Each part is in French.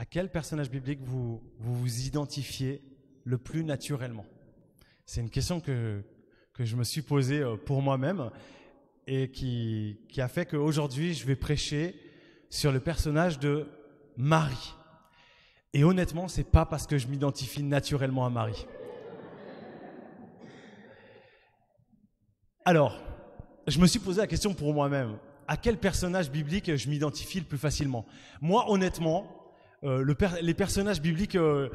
à quel personnage biblique vous vous, identifiez le plus naturellement C'est une question que, je me suis posée euh, pour moi-même et qui, a fait qu'aujourd'hui, je vais prêcher sur le personnage de Marie. Et honnêtement, c'est pas parce que je m'identifie naturellement à Marie. Alors, je me suis posé la question pour moi-même. À quel personnage biblique je m'identifie le plus facilement Moi, honnêtement, euh, les personnages bibliques euh,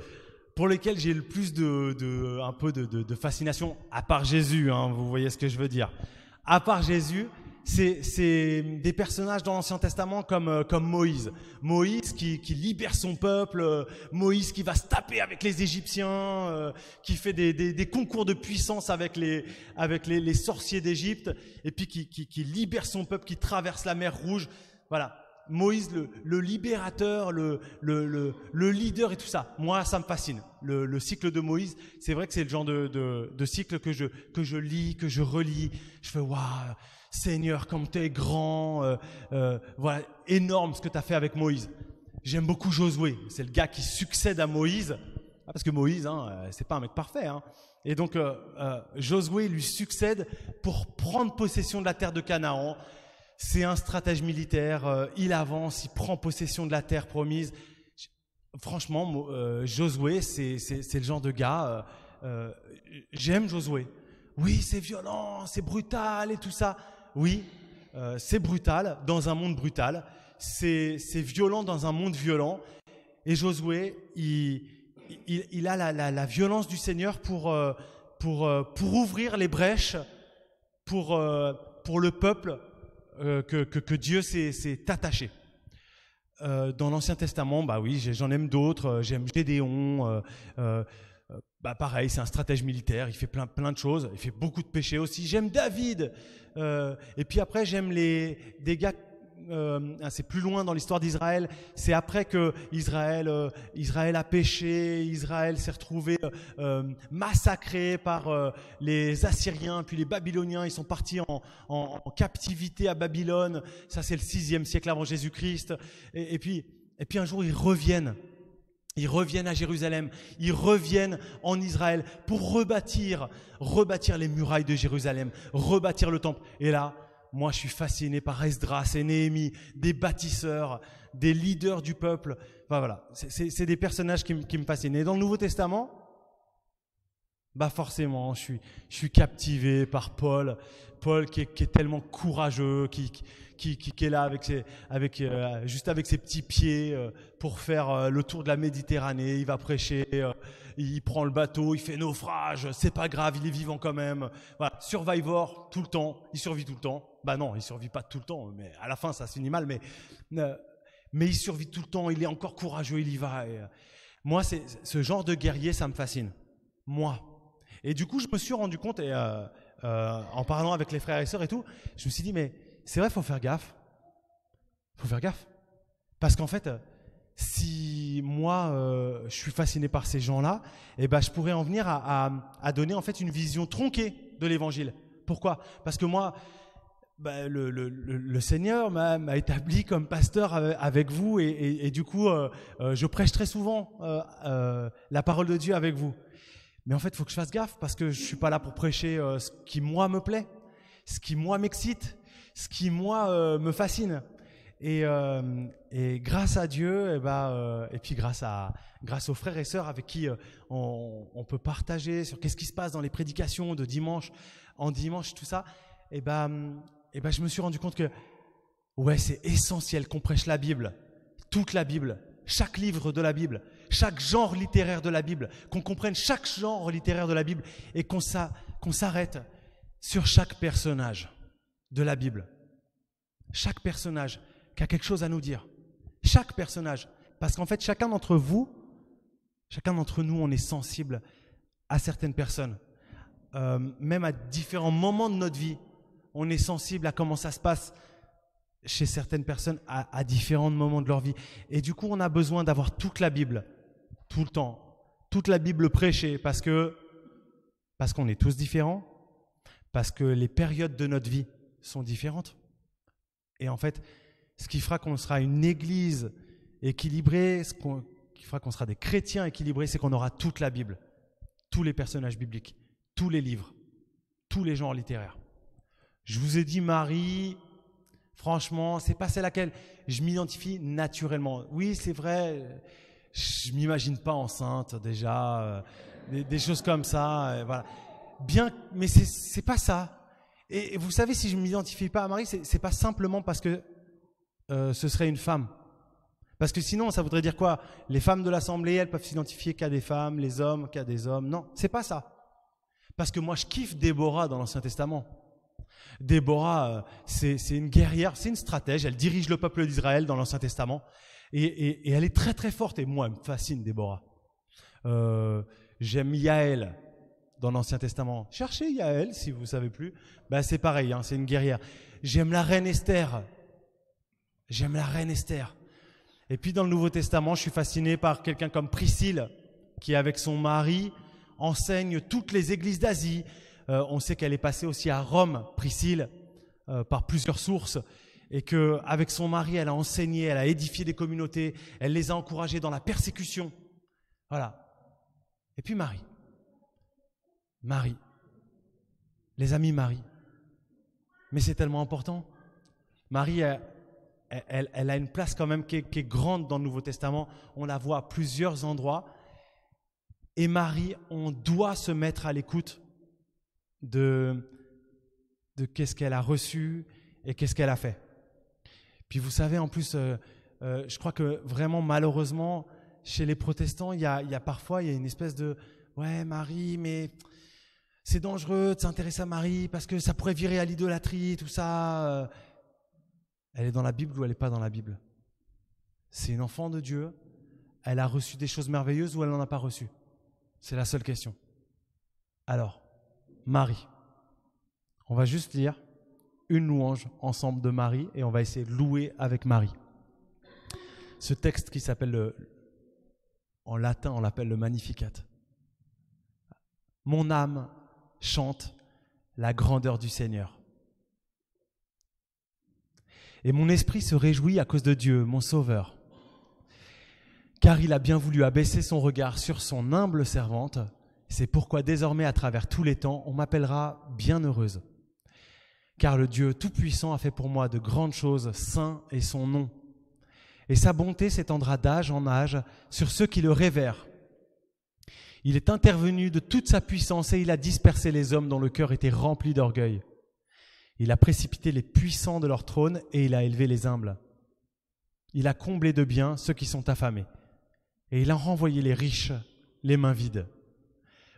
pour lesquels j'ai le plus de, un peu de, fascination, à part Jésus, hein, vous voyez ce que je veux dire. À part Jésus, c'est des personnages dans l'Ancien Testament comme, euh, comme Moïse. Moïse qui, libère son peuple, Moïse qui va se taper avec les Égyptiens, qui fait des, concours de puissance avec les, avec les, sorciers d'Égypte, et puis qui, qui libère son peuple, qui traverse la mer Rouge. Voilà, Moïse, le, libérateur, le, leader et tout ça. Moi, ça me fascine. Le, cycle de Moïse, c'est vrai que c'est le genre de, cycle que je, lis, que je relis. Je fais, waouh, Seigneur, comme tu es grand. Euh, euh, voilà, énorme ce que tu as fait avec Moïse. J'aime beaucoup Josué. C'est le gars qui succède à Moïse. Ah, parce que Moïse, hein, euh, c'est pas un mec parfait. Hein. Et donc, Josué lui succède pour prendre possession de la terre de Canaan c'est un stratège militaire, euh, il avance, il prend possession de la terre promise. Franchement, euh, Josué, c'est le genre de gars, euh, j'aime Josué. Oui, c'est violent, c'est brutal et tout ça. Oui, c'est brutal dans un monde brutal, c'est violent dans un monde violent. Et Josué, il, a la, violence du Seigneur pour, ouvrir les brèches pour le peuple euh, que, Dieu s'est attaché. Euh, dans l'Ancien Testament, bah oui, j'en aime d'autres. Euh, j'aime Gédéon. bah pareil, c'est un stratège militaire. Il fait plein plein de choses. Il fait beaucoup de péchés aussi. J'aime David. et puis après, j'aime les des gars euh, ah, c'est plus loin dans l'histoire d'Israël. C'est après que Israël, euh, Israël a péché, Israël s'est retrouvé euh, massacré par les Assyriens, puis les Babyloniens. Ils sont partis en, captivité à Babylone. Ça, c'est le sixième siècle avant Jésus-Christ. Et, puis, et puis un jour, ils reviennent. Ils reviennent à Jérusalem, ils reviennent en Israël pour rebâtir, rebâtir les murailles de Jérusalem, rebâtir le temple. Et là, moi, je suis fasciné par Esdras et Néhémie, des bâtisseurs, des leaders du peuple. voilà, c'est des personnages qui, me fascinent. Et dans le Nouveau Testament, bah forcément, je suis, je suis captivé par Paul, Paul qui est, tellement courageux, qui, qui, qui, est là avec ses, avec, euh, juste avec ses petits pieds euh, pour faire euh, le tour de la Méditerranée, il va prêcher il prend le bateau, il fait naufrage, c'est pas grave, il est vivant quand même. survivor tout le temps, il survit tout le temps. Bah non, il survit pas tout le temps, mais à la fin ça se finit mal, mais euh, mais il survit tout le temps, il est encore courageux, il y va. Euh, moi, c'est ce genre de guerrier, ça me fascine. Moi. Et du coup, je me suis rendu compte, et euh, en parlant avec les frères et sœurs et tout, je me suis dit, mais c'est vrai, faut faire gaffe. Faut faire gaffe, parce qu'en fait si moi euh, je suis fasciné par ces gens-là, eh ben je pourrais en venir à, donner en fait une vision tronquée de l'évangile. Pourquoi Parce que moi, bah, le, le, le, Seigneur m'a établi comme pasteur avec vous et, du coup, euh, euh, je prêche très souvent la parole de Dieu avec vous. Mais en fait, il faut que je fasse gaffe parce que je suis pas là pour prêcher ce qui moi me plaît, ce qui moi m'excite, ce qui moi me fascine. Euh, et, grâce à Dieu, eh ben, euh, et, puis grâce, à, grâce aux frères et sœurs avec qui euh, on, peut partager sur qu'est-ce qui se passe dans les prédications de dimanche en dimanche, tout ça, et eh ben, et eh ben, je me suis rendu compte que ouais, c'est essentiel qu'on prêche la Bible, toute la Bible, chaque livre de la Bible, chaque genre littéraire de la Bible, qu'on comprenne chaque genre littéraire de la Bible et qu'on s'arrête sur chaque personnage de la Bible. Chaque personnage, qui a quelque chose à nous dire. Chaque personnage. Parce qu'en fait, chacun d'entre vous, chacun d'entre nous, on est sensible à certaines personnes. Euh, même à différents moments de notre vie, on est sensible à comment ça se passe chez certaines personnes à, à différents moments de leur vie. Et du coup, on a besoin d'avoir toute la Bible, tout le temps, toute la Bible prêchée, parce que parce qu'on est tous différents, parce que les périodes de notre vie sont différentes. Et en fait, ce qui fera qu'on sera une église équilibrée, ce qui fera qu'on sera des chrétiens équilibrés, c'est qu'on aura toute la Bible, tous les personnages bibliques, tous les livres, tous les genres littéraires. Je vous ai dit Marie, franchement, c'est pas celle à laquelle je m'identifie naturellement. Oui, c'est vrai, je m'imagine pas enceinte déjà, euh, des, choses comme ça, euh, voilà. Bien, mais c'est pas ça. Et, et vous savez, si je m'identifie pas à Marie, c'est pas simplement parce que euh, ce serait une femme. Parce que sinon, ça voudrait dire quoi Les femmes de l'Assemblée, elles peuvent s'identifier qu'à des femmes, les hommes qu'à des hommes. Non, c'est pas ça. Parce que moi, je kiffe Déborah dans l'Ancien Testament. Déborah, euh, c'est une guerrière, c'est une stratège. Elle dirige le peuple d'Israël dans l'Ancien Testament. Et, elle est très très forte. Et moi, elle me fascine, Déborah. Euh, j'aime Yaël dans l'Ancien Testament. Cherchez Yaël si vous savez plus. Ben, c'est pareil, hein, c'est une guerrière. J'aime la reine Esther J'aime la reine Esther. Et puis dans le Nouveau Testament, je suis fasciné par quelqu'un comme Priscille, qui avec son mari enseigne toutes les églises d'Asie. Euh, on sait qu'elle est passée aussi à Rome, Priscille, euh, par plusieurs sources, et que avec son mari, elle a enseigné, elle a édifié des communautés, elle les a encouragées dans la persécution. Voilà. Et puis Marie. Marie. Les amis Marie. Mais c'est tellement important. Marie, est elle, a une place quand même qui est, grande dans le Nouveau Testament. On la voit à plusieurs endroits. Et Marie, on doit se mettre à l'écoute de, de qu'est-ce qu'elle a reçu et qu'est-ce qu'elle a fait. Puis vous savez, en plus, euh, euh, je crois que vraiment, malheureusement, chez les protestants, il y a, y a parfois y a une espèce de ouais Marie, mais c'est dangereux de s'intéresser à Marie parce que ça pourrait virer à l'idolâtrie, tout ça. Euh, elle est dans la Bible ou elle n'est pas dans la Bible C'est une enfant de Dieu Elle a reçu des choses merveilleuses ou elle n'en a pas reçu C'est la seule question. Alors, Marie. On va juste lire une louange ensemble de Marie et on va essayer de louer avec Marie. Ce texte qui s'appelle en latin, on l'appelle le Magnificat. Mon âme chante la grandeur du Seigneur et mon esprit se réjouit à cause de Dieu, mon Sauveur, car il a bien voulu abaisser son regard sur son humble servante. C'est pourquoi désormais, à travers tous les temps, on m'appellera bienheureuse. Car le Dieu Tout-Puissant a fait pour moi de grandes choses, saint et son nom. Et sa bonté s'étendra d'âge en âge sur ceux qui le révèrent. Il est intervenu de toute sa puissance et il a dispersé les hommes dont le cœur était rempli d'orgueil. Il a précipité les puissants de leur trône et il a élevé les humbles. Il a comblé de biens ceux qui sont affamés. Et il a renvoyé les riches les mains vides.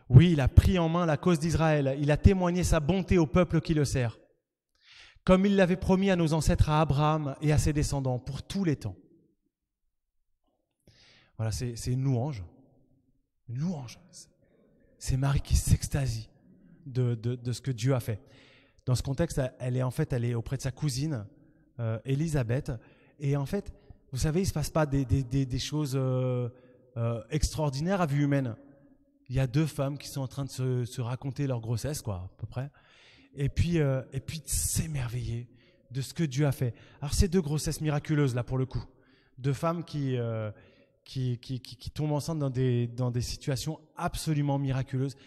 Oui, il a pris en main la cause d'Israël. Il a témoigné sa bonté au peuple qui le sert. Comme il l'avait promis à nos ancêtres, à Abraham et à ses descendants, pour tous les temps. Voilà, c'est une louange. Une louange. C'est Marie qui s'extasie de ce que Dieu a fait. Dans ce contexte, elle est en fait, elle est auprès de sa cousine, euh, Elisabeth. Et en fait, vous savez, il se passe pas des, choses euh, euh, extraordinaires à vue humaine. Il y a deux femmes qui sont en train de se, raconter leur grossesse, quoi, à peu près. Et puis, et puis de s'émerveiller de ce que Dieu a fait. Alors, ces deux grossesses miraculeuses, là, pour le coup. Deux femmes qui, qui, qui, tombent ensemble dans des, dans des situations absolument miraculeuses.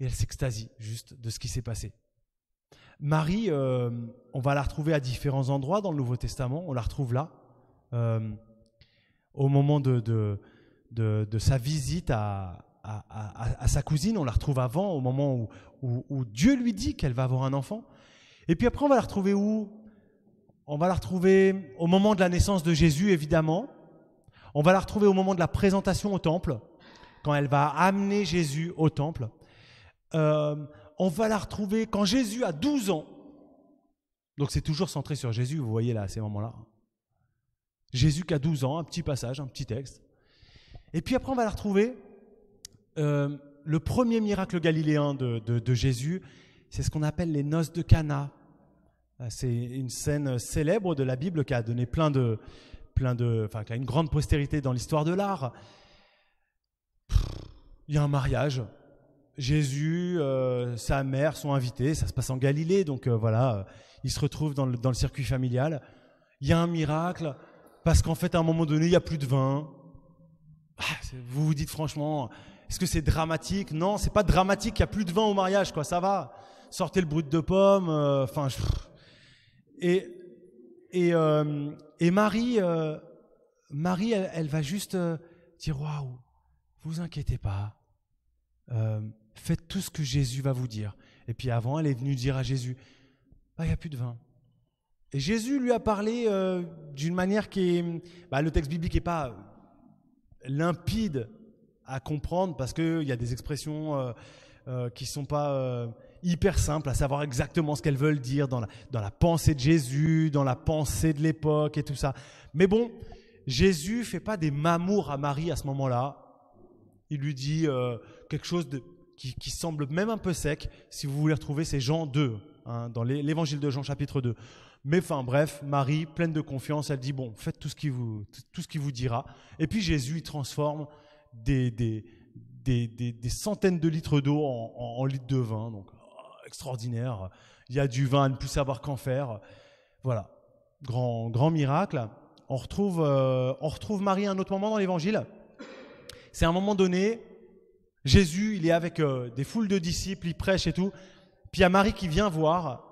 Et elles s'extasient, juste de ce qui s'est passé. Marie, euh, on va la retrouver à différents endroits dans le Nouveau Testament. On la retrouve là, euh, au moment de, de, de, sa visite à, à, sa cousine. On la retrouve avant, au moment où, Dieu lui dit qu'elle va avoir un enfant. Et puis après, on va la retrouver où On va la retrouver au moment de la naissance de Jésus, évidemment. On va la retrouver au moment de la présentation au temple, quand elle va amener Jésus au temple. Euh, on va la retrouver quand Jésus a 12 ans. Donc c'est toujours centré sur Jésus, vous voyez là, à ces moments-là. Jésus qui a 12 ans, un petit passage, un petit texte. Et puis après, on va la retrouver. Euh, le premier miracle galiléen de, Jésus, c'est ce qu'on appelle les noces de Cana. Euh, c'est une scène célèbre de la Bible qui a donné plein de, plein de, enfin, qui a une grande postérité dans l'histoire de l'art. Il y a un mariage, Jésus, euh, sa mère sont invités, ça se passe en Galilée, donc euh, voilà, euh, ils se retrouvent dans le, circuit familial. Il y a un miracle, parce qu'en fait, à un moment donné, il n'y a plus de vin. Ah, vous vous dites franchement, est-ce que c'est dramatique Non, c'est pas dramatique, il n'y a plus de vin au mariage, quoi, ça va. Sortez le brut de pomme, enfin. et, Marie, Marie elle, va juste dire waouh, vous inquiétez pas. Faites tout ce que Jésus va vous dire. Et puis avant, elle est venue dire à Jésus, ah, il n'y a plus de vin. Et Jésus lui a parlé euh, d'une manière qui est... Bah, le texte biblique n'est pas euh, limpide à comprendre parce qu'il y a des expressions euh, qui ne sont pas hyper simples à savoir exactement ce qu'elles veulent dire dans la, dans la pensée de Jésus, dans la pensée de l'époque et tout ça. Mais bon, Jésus fait pas des mamours à Marie à ce moment-là. Il lui dit quelque chose de qui, semble même un peu sec, si vous voulez retrouver c'est Jean 2, dans l'évangile de Jean chapitre 2. Mais enfin bref, Marie, pleine de confiance, elle dit, bon, faites tout ce qu'il vous, tout ce qui vous dira. Et puis Jésus, il transforme des, des, des, centaines de litres d'eau en, litres de vin. Donc, oh, extraordinaire. Il y a du vin à ne plus savoir qu'en faire. Voilà, grand, grand miracle. On retrouve, euh, on retrouve Marie à un autre moment dans l'évangile. C'est à un moment donné, Jésus, il est avec euh, des foules de disciples, il prêche et tout. Puis il y a Marie qui vient voir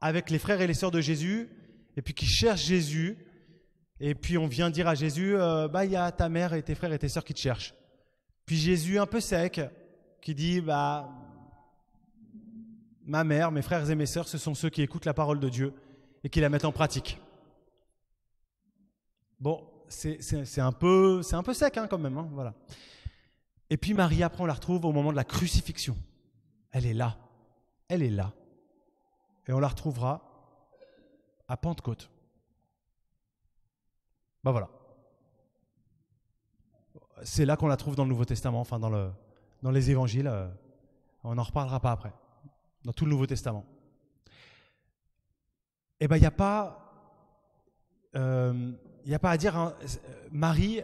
avec les frères et les sœurs de Jésus, et puis qui cherche Jésus. Et puis on vient dire à Jésus, euh, bah il y a ta mère et tes frères et tes sœurs qui te cherchent. Puis Jésus, un peu sec, qui dit, bah ma mère, mes frères et mes sœurs, ce sont ceux qui écoutent la parole de Dieu et qui la mettent en pratique. Bon, c'est un peu, c'est un peu sec hein, quand même, hein, voilà. Et puis Marie, après, on la retrouve au moment de la crucifixion. Elle est là. Elle est là. Et on la retrouvera à Pentecôte. Ben voilà. C'est là qu'on la trouve dans le Nouveau Testament, enfin dans, le, dans les évangiles. Euh, on n'en reparlera pas après. Dans tout le Nouveau Testament. Eh bien, il n'y a pas. Euh, il n'y a pas à dire, hein, euh, Marie,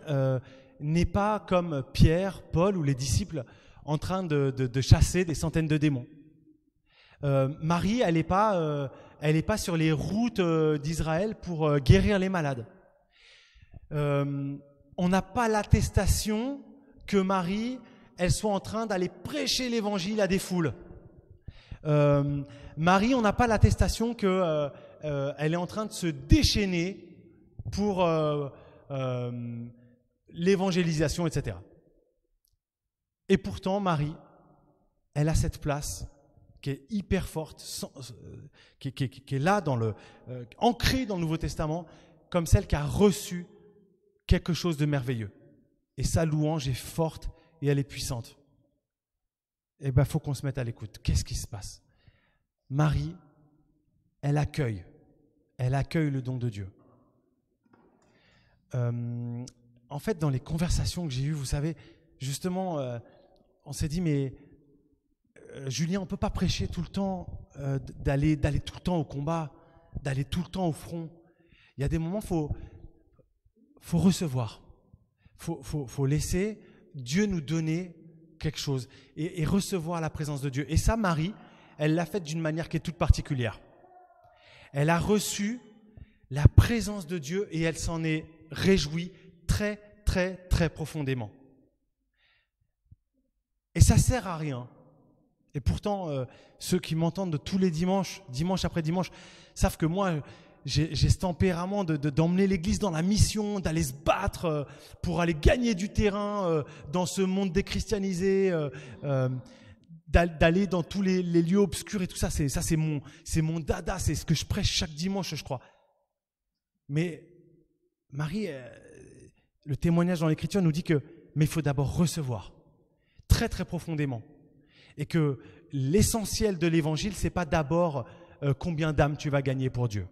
n'est pas comme Pierre, Paul ou les disciples en train de, chasser des centaines de démons. Euh, Marie, elle n'est pas, euh, pas sur les routes euh, d'Israël pour guérir les malades. on n'a pas l'attestation que Marie, elle soit en train d'aller prêcher l'évangile à des foules. Marie, on n'a pas l'attestation que elle est en train de se déchaîner pour l'évangélisation, etc. Et pourtant, Marie, elle a cette place qui est hyper forte, euh, qui, est là, dans le, euh, ancrée dans le Nouveau Testament, comme celle qui a reçu quelque chose de merveilleux. Et sa louange est forte et elle est puissante. et eh bien, il faut qu'on se mette à l'écoute. Qu'est-ce qui se passe Marie, elle accueille. Elle accueille le don de Dieu. Euh, en fait, dans les conversations que j'ai eues, vous savez, justement, euh, on s'est dit, mais euh, Julien, on ne peut pas prêcher tout le temps, euh, d'aller, d'aller tout le temps au combat, d'aller tout le temps au front. Il y a des moments, il faut, faut recevoir. Il faut, faut, faut, laisser Dieu nous donner quelque chose et, et recevoir la présence de Dieu. Et ça, Marie, elle l'a fait d'une manière qui est toute particulière. Elle a reçu la présence de Dieu et elle s'en est réjouie très, très, très profondément. Et ça sert à rien. Et pourtant, euh, ceux qui m'entendent tous les dimanches, dimanche après dimanche, savent que moi, j'ai ce tempérament d'emmener de, d'emmener l'Église dans la mission, d'aller se battre euh, pour aller gagner du terrain euh, dans ce monde déchristianisé, d'aller dans tous les, lieux obscurs et tout ça. Ça, c'est mon, mon dada, c'est ce que je prêche chaque dimanche, je crois. Mais Marie, le témoignage dans l'Écriture nous dit que, mais il faut d'abord recevoir, très très profondément. Et que l'essentiel de l'Évangile, c'est pas d'abord euh, combien d'âmes tu vas gagner pour Dieu.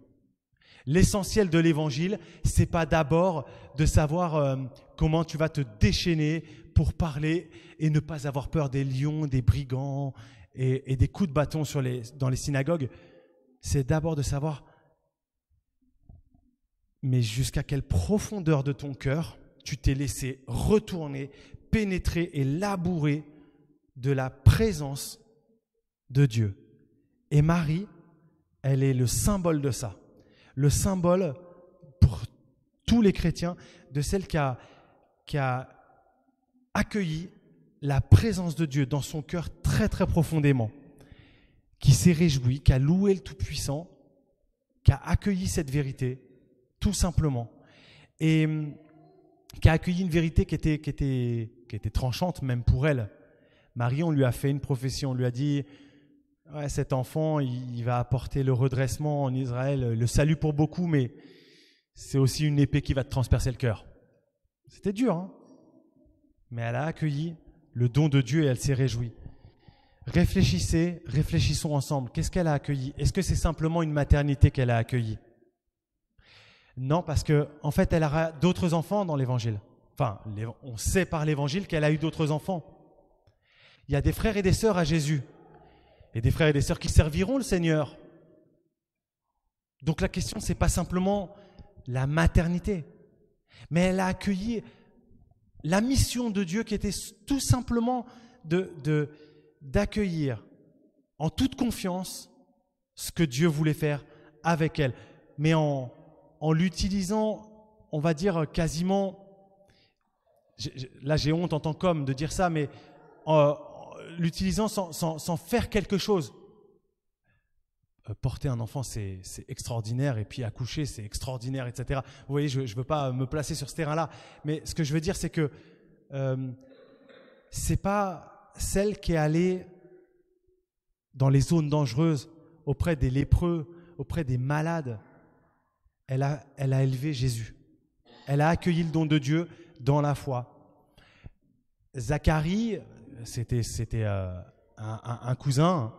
L'essentiel de l'évangile, c'est pas d'abord de savoir euh, comment tu vas te déchaîner pour parler et ne pas avoir peur des lions, des brigands et, des coups de bâton dans les synagogues. C'est d'abord de savoir, mais jusqu'à quelle profondeur de ton cœur tu t'es laissé retourner, pénétrer et labourer de la présence de Dieu. Et Marie, elle est le symbole de ça, le symbole pour tous les chrétiens de celle qui a, qui a accueilli la présence de Dieu dans son cœur très très profondément, qui s'est réjouie, qui a loué le Tout-Puissant, qui a accueilli cette vérité, tout simplement. Et hum, qui a accueilli une vérité qui était, qui était, qui était tranchante même pour elle. Marie, on lui a fait une profession, on lui a dit, ouais, cet enfant, il, va apporter le redressement en Israël, le salut pour beaucoup, mais c'est aussi une épée qui va te transpercer le cœur. C'était dur, hein mais elle a accueilli le don de Dieu et elle s'est réjouie. Réfléchissez, réfléchissons ensemble. Qu'est-ce qu'elle a accueilli Est-ce que c'est simplement une maternité qu'elle a accueillie non, parce que en fait, elle aura d'autres enfants dans l'évangile. Enfin, on sait par l'évangile qu'elle a eu d'autres enfants. Il y a des frères et des sœurs à Jésus, et des frères et des sœurs qui serviront le Seigneur. Donc la question, ce n'est pas simplement la maternité, mais elle a accueilli la mission de Dieu qui était tout simplement de d'accueillir en toute confiance ce que Dieu voulait faire avec elle, mais en en l'utilisant, on va dire quasiment, là j'ai honte en tant qu'homme de dire ça, mais en euh, l'utilisant sans, faire quelque chose. Euh, porter un enfant, c'est extraordinaire, et puis accoucher, c'est extraordinaire, etc. Vous voyez, je ne veux pas me placer sur ce terrain-là, mais ce que je veux dire, c'est que euh, ce n'est pas celle qui est allée dans les zones dangereuses, auprès des lépreux, auprès des malades, elle a, elle élevé Jésus. Elle a accueilli le don de Dieu dans la foi. Zacharie, c'était euh, un, cousin. Hein.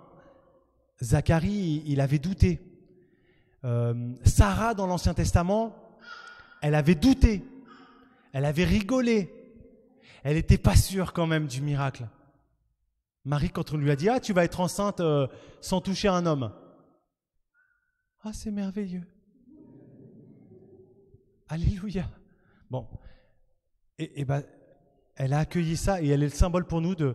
Zacharie, il avait douté. Euh, Sarah, dans l'Ancien Testament, elle avait douté. Elle avait rigolé. Elle n'était pas sûre quand même du miracle. Marie, quand on lui a dit Ah, tu vas être enceinte euh, sans toucher un homme. Ah, c'est merveilleux. Alléluia. Bon. Et, ben, elle a accueilli ça et elle est le symbole pour nous de,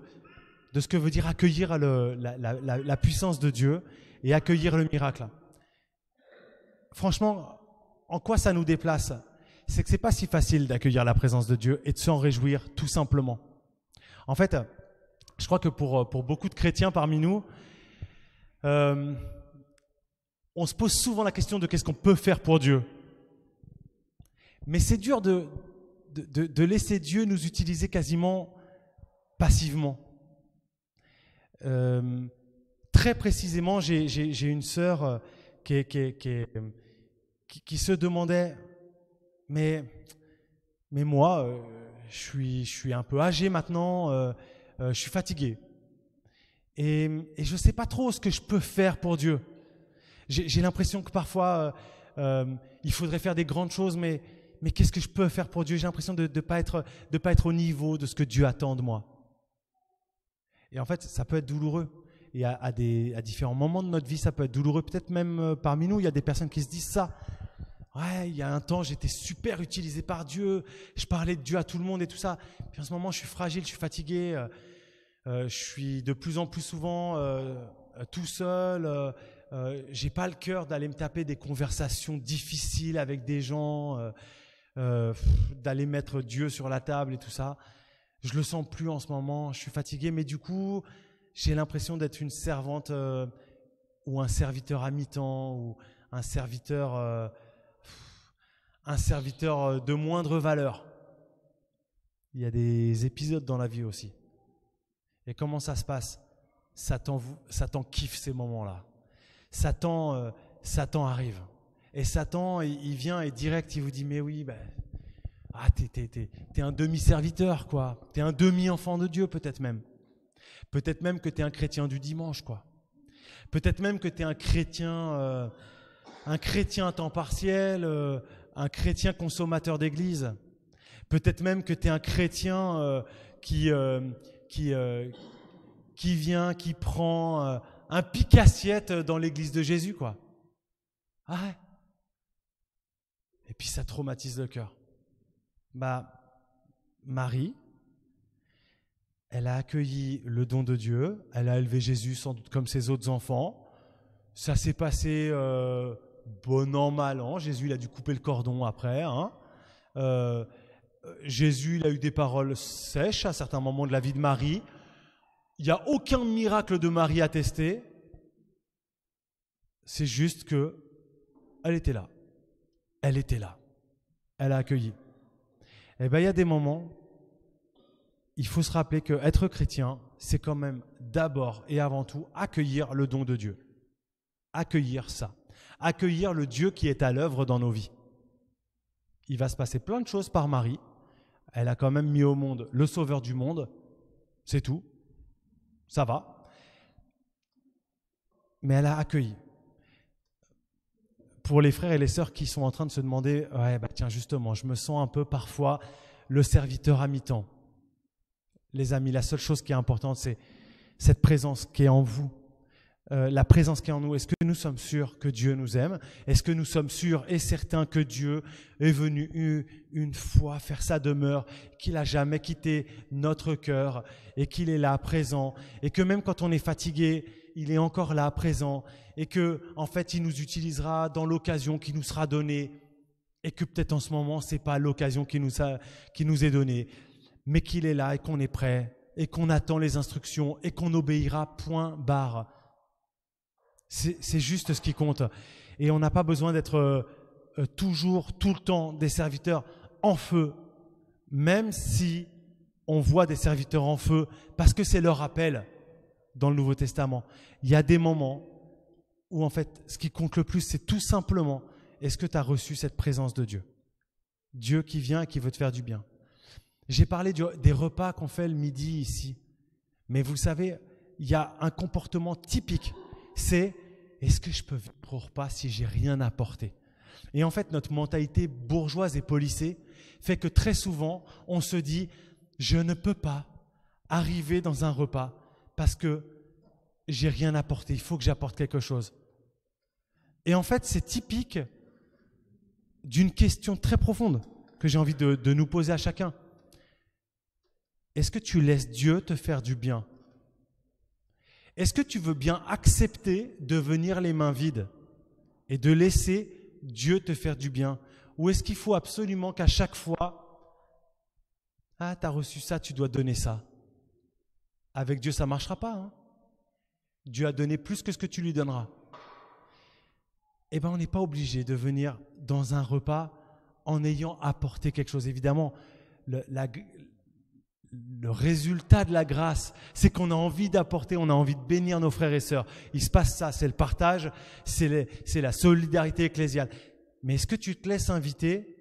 de ce que veut dire accueillir la, puissance de Dieu et accueillir le miracle. Franchement, en quoi ça nous déplace C'est que c'est pas si facile d'accueillir la présence de Dieu et de s'en réjouir tout simplement. En fait, je crois que pour, pour beaucoup de chrétiens parmi nous, euh, on se pose souvent la question de qu'est-ce qu'on peut faire pour Dieu. Mais c'est dur de, de, de, laisser Dieu nous utiliser quasiment passivement. Euh, très précisément, j'ai une sœur euh, qui, euh, qui, qui, se demandait, mais, mais moi, je suis, je suis un peu âgé maintenant, je suis fatigué. Et, et je ne sais pas trop ce que je peux faire pour Dieu. J'ai l'impression que parfois, il faudrait faire des grandes choses, mais mais qu'est-ce que je peux faire pour Dieu J'ai l'impression de ne pas, être, de pas être au niveau de ce que Dieu attend de moi. Et en fait, ça peut être douloureux. Et à, des, à différents moments de notre vie, ça peut être douloureux. Peut-être même euh, parmi nous, il y a des personnes qui se disent ça. Ouais, il y a un temps, j'étais super utilisé par Dieu. Je parlais de Dieu à tout le monde et tout ça. Puis en ce moment, je suis fragile, je suis fatigué. Euh, euh, je suis de plus en plus souvent tout seul. Euh, j'ai pas le cœur d'aller me taper des conversations difficiles avec des gens. Euh, d'aller mettre Dieu sur la table et tout ça. Je le sens plus en ce moment, je suis fatigué, mais du coup, j'ai l'impression d'être une servante euh, ou un serviteur à mi-temps ou un serviteur, euh, un serviteur de moindre valeur. Il y a des épisodes dans la vie aussi. Et comment ça se passe Satan, Satan kiffe ces moments-là. Satan, Satan arrive. Et Satan, il, vient et direct, il vous dit, mais oui, ben, ah, t'es un demi-serviteur, quoi. T'es un demi-enfant de Dieu, peut-être même. Peut-être même que t'es un chrétien du dimanche, quoi. Peut-être même que t'es un chrétien, euh, un chrétien à temps partiel, euh, un chrétien consommateur d'église. Peut-être même que t'es un chrétien euh, qui, qui, qui vient, qui prend un pic-assiette dans l'église de Jésus, quoi. Ah puis ça traumatise le cœur. Bah, Marie, elle a accueilli le don de Dieu, elle a élevé Jésus sans doute comme ses autres enfants. Ça s'est passé euh, bon an, mal an. Jésus, il a dû couper le cordon après. Hein. Euh, Jésus, il a eu des paroles sèches à certains moments de la vie de Marie. Il n'y a aucun miracle de Marie attesté. C'est juste que elle était là elle était là. Elle a accueilli. Et eh bien, il y a des moments, il faut se rappeler qu'être être chrétien, c'est quand même d'abord et avant tout accueillir le don de Dieu. Accueillir ça. Accueillir le Dieu qui est à l'œuvre dans nos vies. Il va se passer plein de choses par Marie. Elle a quand même mis au monde le sauveur du monde. C'est tout. Ça va. Mais elle a accueilli pour les frères et les sœurs qui sont en train de se demander, ouais, bah tiens, justement, je me sens un peu parfois le serviteur à mi-temps. Les amis, la seule chose qui est importante, c'est cette présence qui est en vous, euh, la présence qui est en nous. Est-ce que nous sommes sûrs que Dieu nous aime Est-ce que nous sommes sûrs et certains que Dieu est venu une, une fois faire sa demeure, qu'il n'a jamais quitté notre cœur et qu'il est là, présent, et que même quand on est fatigué, il est encore là, présent, et que, en fait, il nous utilisera dans l'occasion qui nous sera donnée, et que peut-être en ce moment, ce n'est pas l'occasion qui nous, est donnée, mais qu'il est là et qu'on est prêt, et qu'on attend les instructions, et qu'on obéira, point barre. C'est juste ce qui compte. Et on n'a pas besoin d'être euh, euh, toujours, tout le temps, des serviteurs en feu, même si on voit des serviteurs en feu, parce que c'est leur appel dans le Nouveau Testament. Il y a des moments où en fait, ce qui compte le plus, c'est tout simplement, est-ce que tu as reçu cette présence de Dieu Dieu qui vient et qui veut te faire du bien. J'ai parlé des repas qu'on fait le midi ici, mais vous savez, il y a un comportement typique, c'est est-ce que je peux vivre au repas si j'ai rien apporté Et en fait, notre mentalité bourgeoise et policée fait que très souvent, on se dit, je ne peux pas arriver dans un repas parce que j'ai rien apporté, il faut que j'apporte quelque chose. Et en fait, c'est typique d'une question très profonde que j'ai envie de, nous poser à chacun. Est-ce que tu laisses Dieu te faire du bien Est-ce que tu veux bien accepter de venir les mains vides et de laisser Dieu te faire du bien Ou est-ce qu'il faut absolument qu'à chaque fois, ah, tu as reçu ça, tu dois donner ça avec Dieu, ça ne marchera pas. Hein. Dieu a donné plus que ce que tu lui donneras. Eh bien, on n'est pas obligé de venir dans un repas en ayant apporté quelque chose. Évidemment, le, résultat de la grâce, c'est qu'on a envie d'apporter, on a envie de bénir nos frères et sœurs. Il se passe ça, c'est le partage, c'est la solidarité ecclésiale. Mais est-ce que tu te laisses inviter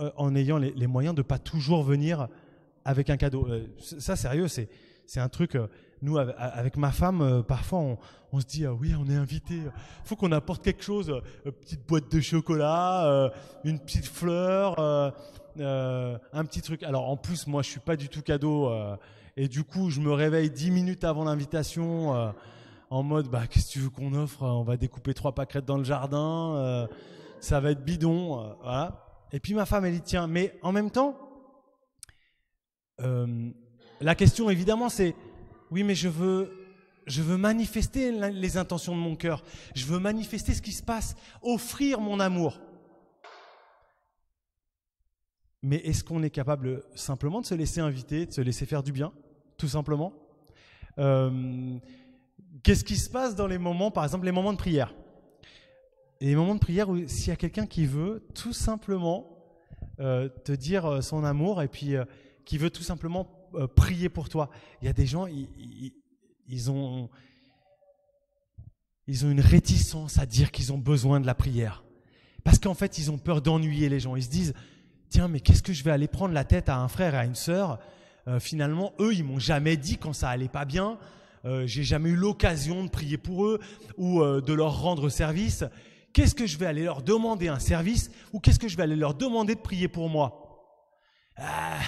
euh, en ayant les, moyens de ne pas toujours venir avec un cadeau euh, Ça, sérieux, c'est c'est un truc. Euh, nous, avec ma femme, euh, parfois, on, se dit ah oui, on est invité. Euh, faut qu'on apporte quelque chose. Une petite boîte de chocolat, une petite fleur, un petit truc. Alors en plus, moi, je suis pas du tout cadeau. et du coup, je me réveille dix minutes avant l'invitation en mode bah qu'est-ce que tu veux qu'on offre On va découper trois pâquerettes dans le jardin, ça va être bidon, Et puis ma femme elle y tient, mais en même temps, la question, évidemment, c'est oui, mais je veux, je veux manifester les intentions de mon cœur. Je veux manifester ce qui se passe, offrir mon amour. Mais est-ce qu'on est capable simplement de se laisser inviter, de se laisser faire du bien, tout simplement euh, Qu'est-ce qui se passe dans les moments, par exemple, les moments de prière Les moments de prière où s'il y a quelqu'un qui veut tout simplement euh, te dire euh, son amour et puis qui veut tout simplement euh, prier pour toi. Il y a des gens, ils, ont, ils ont une réticence à dire qu'ils ont besoin de la prière. Parce qu'en fait, ils ont peur d'ennuyer les gens. Ils se disent, tiens, mais qu'est-ce que je vais aller prendre la tête à un frère et à une sœur euh, Finalement, eux, ils m'ont jamais dit quand ça allait pas bien. Euh, j'ai jamais eu l'occasion de prier pour eux ou de leur rendre service. Qu'est-ce que je vais aller leur demander un service ou qu'est-ce que je vais aller leur demander de prier pour moi ah,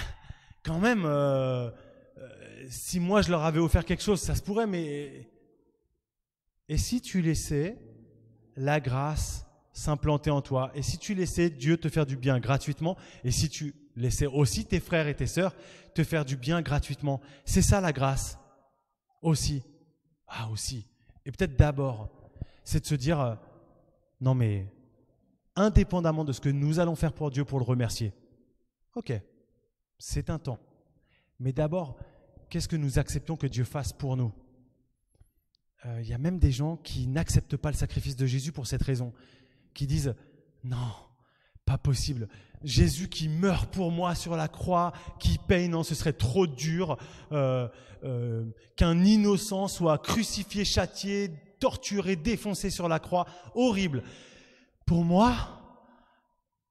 quand même, euh, euh, si moi je leur avais offert quelque chose, ça se pourrait, mais... Et si tu laissais la grâce s'implanter en toi, et si tu laissais Dieu te faire du bien gratuitement, et si tu laissais aussi tes frères et tes sœurs te faire du bien gratuitement, c'est ça la grâce. Aussi. Ah aussi. Et peut-être d'abord, c'est de se dire, euh, non mais, indépendamment de ce que nous allons faire pour Dieu pour le remercier. Ok, c'est un temps. Mais d'abord, qu'est-ce que nous acceptons que Dieu fasse pour nous Il euh, y a même des gens qui n'acceptent pas le sacrifice de Jésus pour cette raison, qui disent non, pas possible. Jésus qui meurt pour moi sur la croix, qui paye, non, ce serait trop dur euh, euh, qu'un innocent soit crucifié, châtié, torturé, défoncé sur la croix, horrible. Pour moi,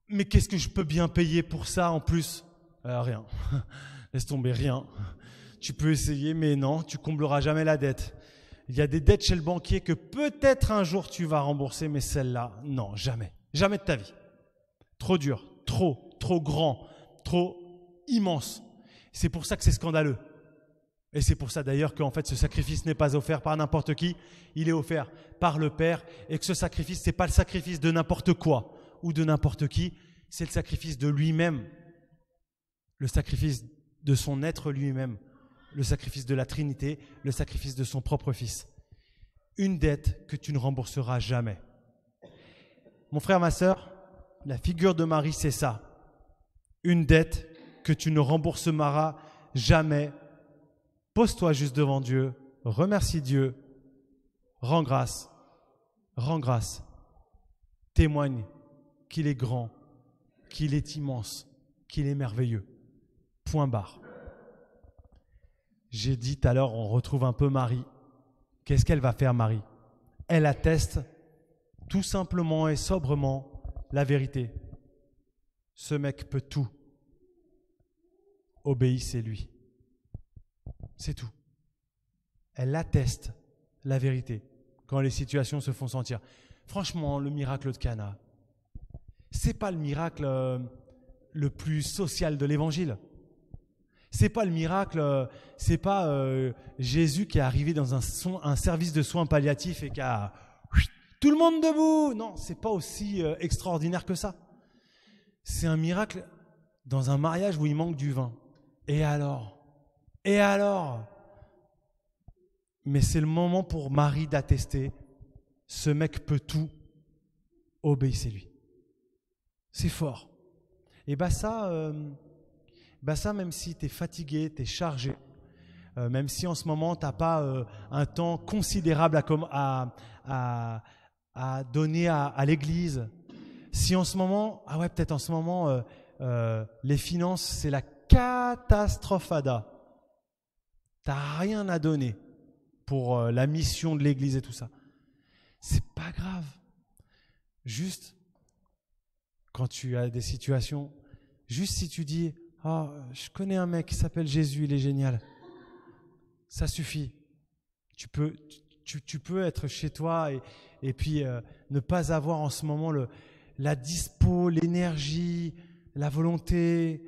mais qu'est-ce que je peux bien payer pour ça en plus euh, rien. Laisse tomber, rien. Tu peux essayer, mais non, tu combleras jamais la dette. Il y a des dettes chez le banquier que peut-être un jour tu vas rembourser, mais celle-là, non, jamais. Jamais de ta vie. Trop dur, trop, trop grand, trop immense. C'est pour ça que c'est scandaleux. Et c'est pour ça d'ailleurs qu'en fait ce sacrifice n'est pas offert par n'importe qui, il est offert par le Père et que ce sacrifice, ce n'est pas le sacrifice de n'importe quoi ou de n'importe qui, c'est le sacrifice de lui-même le sacrifice de son être lui-même, le sacrifice de la Trinité, le sacrifice de son propre Fils. Une dette que tu ne rembourseras jamais. Mon frère, ma sœur, la figure de Marie, c'est ça. Une dette que tu ne rembourseras jamais. Pose-toi juste devant Dieu, remercie Dieu, rends grâce, rends grâce, témoigne qu'il est grand, qu'il est immense, qu'il est merveilleux. Point barre. J'ai dit tout à l'heure, on retrouve un peu Marie. Qu'est-ce qu'elle va faire, Marie Elle atteste tout simplement et sobrement la vérité. Ce mec peut tout. Obéissez-lui. C'est tout. Elle atteste la vérité quand les situations se font sentir. Franchement, le miracle de Cana, c'est pas le miracle euh, le plus social de l'évangile. C'est pas le miracle, euh, c'est pas euh, Jésus qui est arrivé dans un, service de soins palliatifs et qui a tout le monde debout. Non, c'est pas aussi euh, extraordinaire que ça. C'est un miracle dans un mariage où il manque du vin. Et alors Et alors Mais c'est le moment pour Marie d'attester ce mec peut tout, obéissez-lui. C'est fort. Et bien bah ça, ben ça, même si tu es fatigué, tu es chargé, euh, même si en ce moment, tu n'as pas euh, un temps considérable à, à, à, donner à, l'Église, si en ce moment, ah ouais, peut-être en ce moment, euh, les finances, c'est la catastrophada. Tu n'as rien à donner pour la mission de l'Église et tout ça. C'est pas grave. Juste, quand tu as des situations, juste si tu dis, ah, je connais un mec qui s'appelle Jésus, il est génial. Ça suffit. Tu peux, tu, peux être chez toi et, puis euh, ne pas avoir en ce moment la dispo, l'énergie, la volonté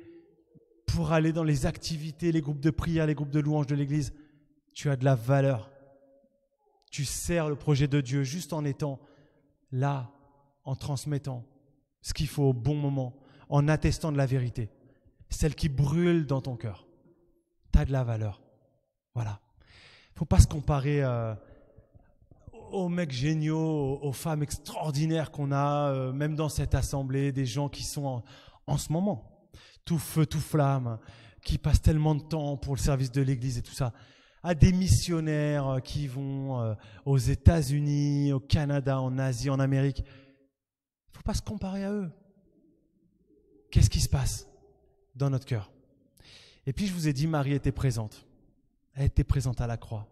pour aller dans les activités, les groupes de prière, les groupes de louanges de l'Église. Tu as de la valeur. Tu sers le projet de Dieu juste en étant là, en transmettant ce qu'il faut au bon moment, en attestant de la vérité celle qui brûle dans ton cœur. Tu as de la valeur. Voilà. faut pas se comparer euh, aux mecs géniaux, aux femmes extraordinaires qu'on a, euh, même dans cette assemblée, des gens qui sont en, ce moment, tout feu, tout flamme, qui passent tellement de temps pour le service de l'Église et tout ça, à des missionnaires euh, qui vont aux États-Unis, au Canada, en Asie, en Amérique. faut pas se comparer à eux. Qu'est-ce qui se passe dans notre cœur. Et puis je vous ai dit, Marie était présente. Elle était présente à la croix.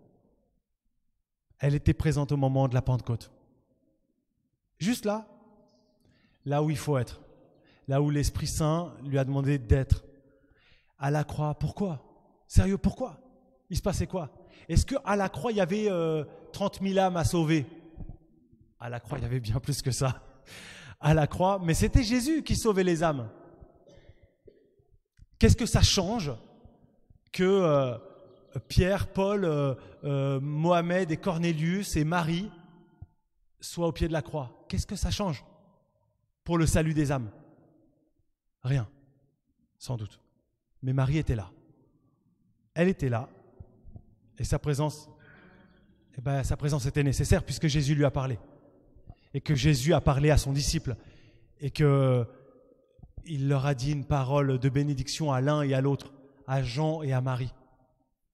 Elle était présente au moment de la Pentecôte. Juste là, là où il faut être, là où l'Esprit Saint lui a demandé d'être. À la croix, pourquoi Sérieux, pourquoi Il se passait quoi Est-ce que à la croix, il y avait euh, trente 30 000 âmes à sauver À la croix, il y avait bien plus que ça. À la croix, mais c'était Jésus qui sauvait les âmes. Qu'est-ce que ça change que euh, Pierre, Paul, euh, euh, Mohamed et Cornelius et Marie soient au pied de la croix Qu'est-ce que ça change pour le salut des âmes Rien, sans doute. Mais Marie était là. Elle était là et sa présence, eh ben, sa présence était nécessaire puisque Jésus lui a parlé et que Jésus a parlé à son disciple et que il leur a dit une parole de bénédiction à l'un et à l'autre, à Jean et à Marie.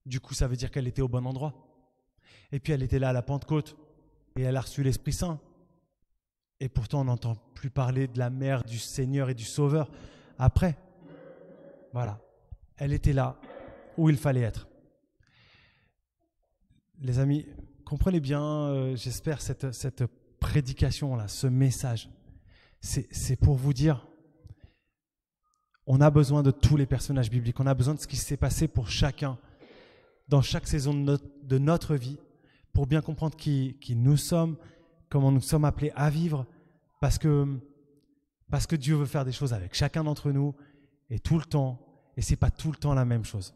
Du coup, ça veut dire qu'elle était au bon endroit. Et puis elle était là à la Pentecôte et elle a reçu l'Esprit Saint. Et pourtant, on n'entend plus parler de la mère du Seigneur et du Sauveur après. Voilà. Elle était là où il fallait être. Les amis, comprenez bien, euh, j'espère, cette, cette prédication-là, ce message. C'est pour vous dire, on a besoin de tous les personnages bibliques. On a besoin de ce qui s'est passé pour chacun dans chaque saison de notre, vie pour bien comprendre qui, nous sommes, comment nous sommes appelés à vivre, parce que, Dieu veut faire des choses avec chacun d'entre nous et tout le temps, et ce n'est pas tout le temps la même chose.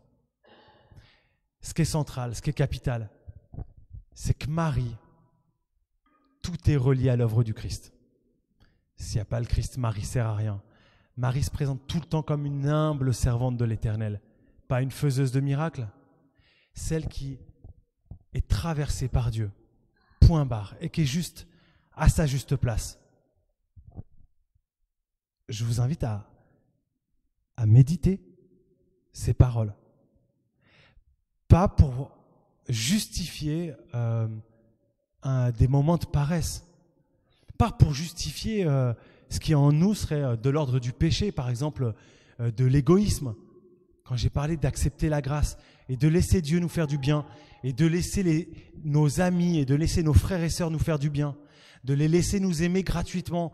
Ce qui est central, ce qui est capital, c'est que Marie, tout est relié à l'œuvre du Christ. S'il n'y a pas le Christ, Marie sert à rien. Marie se présente tout le temps comme une humble servante de l'Éternel, pas une faiseuse de miracles, celle qui est traversée par Dieu, point barre, et qui est juste à sa juste place. Je vous invite à, méditer ces paroles, pas pour justifier euh, des moments de paresse, pas pour justifier... Euh, ce qui en nous serait euh, de l'ordre du péché, par exemple euh, de l'égoïsme. Quand j'ai parlé d'accepter la grâce et de laisser Dieu nous faire du bien, et de laisser nos amis et de laisser nos frères et sœurs nous faire du bien, de les laisser nous aimer gratuitement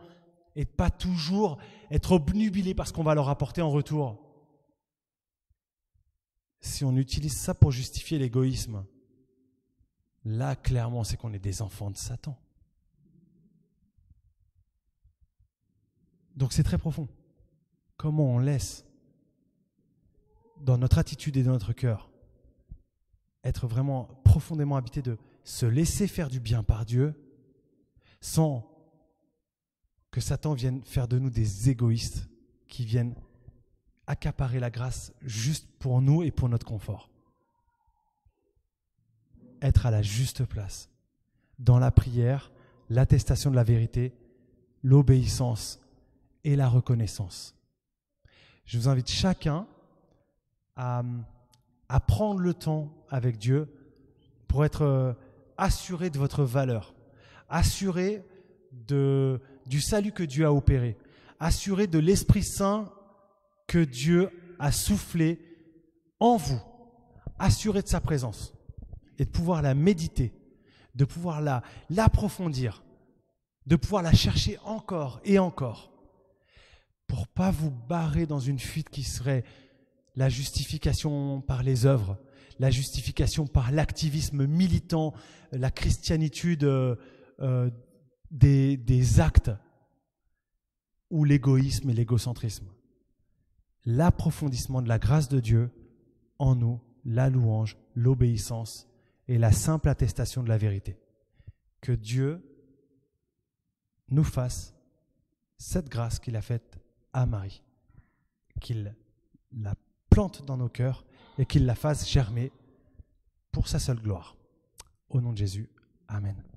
et pas toujours être obnubilés parce qu'on va leur apporter en retour. Si on utilise ça pour justifier l'égoïsme, là clairement c'est qu'on est des enfants de Satan. Donc c'est très profond. Comment on laisse dans notre attitude et dans notre cœur être vraiment profondément habité de se laisser faire du bien par Dieu sans que Satan vienne faire de nous des égoïstes qui viennent accaparer la grâce juste pour nous et pour notre confort. Être à la juste place, dans la prière, l'attestation de la vérité, l'obéissance et la reconnaissance. Je vous invite chacun à, prendre le temps avec Dieu pour être euh, assuré de votre valeur, assuré du salut que Dieu a opéré, assuré de l'Esprit Saint que Dieu a soufflé en vous, assuré de sa présence et de pouvoir la méditer, de pouvoir la l'approfondir, de pouvoir la chercher encore et encore pour pas vous barrer dans une fuite qui serait la justification par les œuvres, la justification par l'activisme militant, la christianitude euh, euh, des actes, ou l'égoïsme et l'égocentrisme. L'approfondissement de la grâce de Dieu en nous, la louange, l'obéissance et la simple attestation de la vérité. Que Dieu nous fasse cette grâce qu'il a faite à Marie, qu'il la plante dans nos cœurs et qu'il la fasse germer pour sa seule gloire. Au nom de Jésus, Amen.